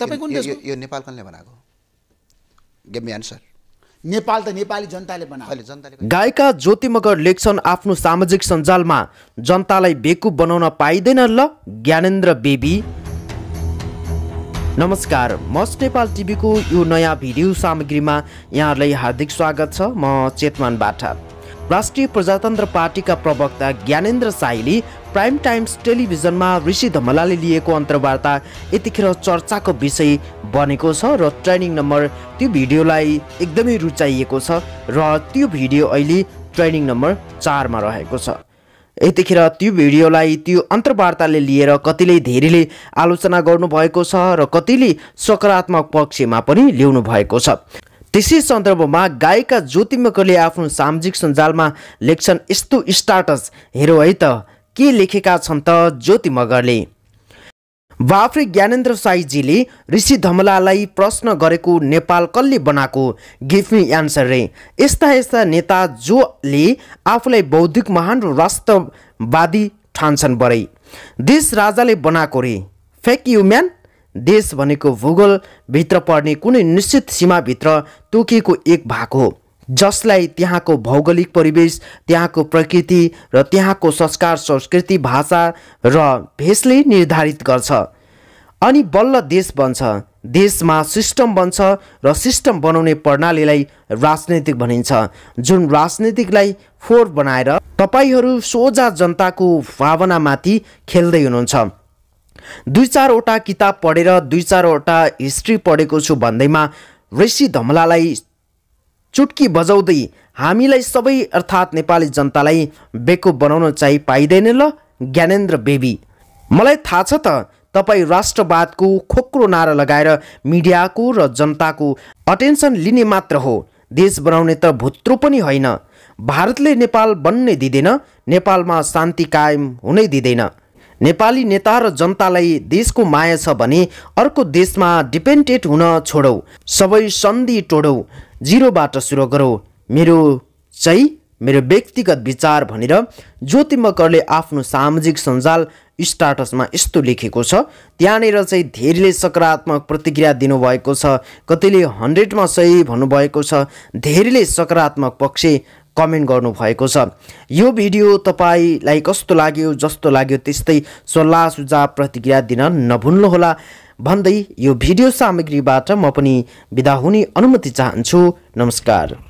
तपाईँको कुन देशको यो नेपाल कसले बनाएको गेभ एन्सर नेपाल त नेपाली जनताले बनायो जनताले गायिका ज्योति मगर लेख्छन् आफ्नो सामाजिक सञ्जालमा जनतालाई बेकु बनाउन पाइँदैन ल ज्ञानेन्द्र बेबी नमस्कार मस्ट नेपाल टिभीको यो नयाँ भिडियो सामग्रीमा यहाँहरूलाई हार्दिक स्वागत छ म चेतमान बाठा राष्ट्रिय प्रजातन्त्र पार्टीका प्रवक्ता ज्ञानेन्द्र साईले प्राइम टाइम्स टेलिभिजनमा ऋषि धमलाले लिएको अन्तर्वार्ता यतिखेर चर्चाको विषय बनेको छ र ट्रेनिङ नम्बर त्यो भिडियोलाई एकदमै रुचाइएको छ र त्यो भिडियो अहिले ट्रेनिङ नम्बर चारमा रहेको छ यतिखेर त्यो भिडियोलाई त्यो अन्तर्वार्ताले लिएर कतिले धेरैले आलोचना गर्नुभएको छ र कतिले सकारात्मक पक्षमा पनि ल्याउनु भएको छ त्यसै सन्दर्भमा गायिका ज्योति मकरले आफ्नो सामाजिक सञ्जालमा लेख्छन् यस्तो स्टाटस हेरो है त के लेखेका छन् त ज्योति मगरले बाफ्रे ज्ञानेन्द्र साईजीले ऋषि धमलालाई प्रश्न गरेको नेपाल कसले बनाएको गिफ्मी एन्सर रे यस्ता यस्ता नेता जोले आफूलाई बौद्धिक महान र राष्ट्रवादी ठान्छन् बरे देश राजाले बनाएको रे फेक यु म्यान देश भनेको भूगोलभित्र पर्ने कुनै निश्चित सीमाभित्र तोकिएको एक भाग हो जसलाई त्यहाँको भौगोलिक परिवेश त्यहाँको प्रकृति र त्यहाँको संस्कार संस्कृति भाषा र भेषले निर्धारित गर्छ अनि बल्ल देश बन्छ देशमा सिस्टम बन्छ र सिस्टम बनाउने प्रणालीलाई राजनैतिक भनिन्छ जुन राजनीतिकलाई फोहोर बनाएर तपाईँहरू सोझा जनताको भावनामाथि खेल्दै हुनुहुन्छ दुई चारवटा किताब पढेर दुई चारवटा हिस्ट्री पढेको छु भन्दैमा ऋषि धमलालाई चुटकी बजाउँदै हामीलाई सबै अर्थात् नेपाली जनतालाई बेको बनाउन चाहिँ पाइँदैन ल ज्ञानेन्द्र बेबी मलाई थाहा छ त तपाईँ राष्ट्रवादको खोक्रो नारा लगाएर मिडियाको र जनताको अटेन्सन लिने मात्र हो देश बनाउने त भुत्रो पनि होइन भारतले नेपाल बन्ने दिँदैन नेपालमा शान्ति कायम हुनै दिँदैन नेपाली नेता र जनतालाई देशको माया छ भने अर्को देशमा डिपेन्डेड हुन छोडौ सबै सन्धि टोडौ जिरोबाट सुरु गरौ मेरो चाहिँ मेरो व्यक्तिगत विचार भनेर ज्योति मकरले आफ्नो सामाजिक सञ्जाल स्टाटसमा यस्तो लेखेको छ त्यहाँनिर चाहिँ धेरैले सकारात्मक प्रतिक्रिया दिनुभएको छ कतिले हन्ड्रेडमा सही भन्नुभएको छ धेरैले सकारात्मक पक्ष कमेन्ट गर्नुभएको छ यो भिडियो तपाईँलाई कस्तो लाग्यो जस्तो लाग्यो त्यस्तै सल्लाह सुझाव प्रतिक्रिया दिन नभुल्नुहोला भन्दै यो भिडियो सामग्रीबाट म पनि बिदा हुने अनुमति चाहन्छु नमस्कार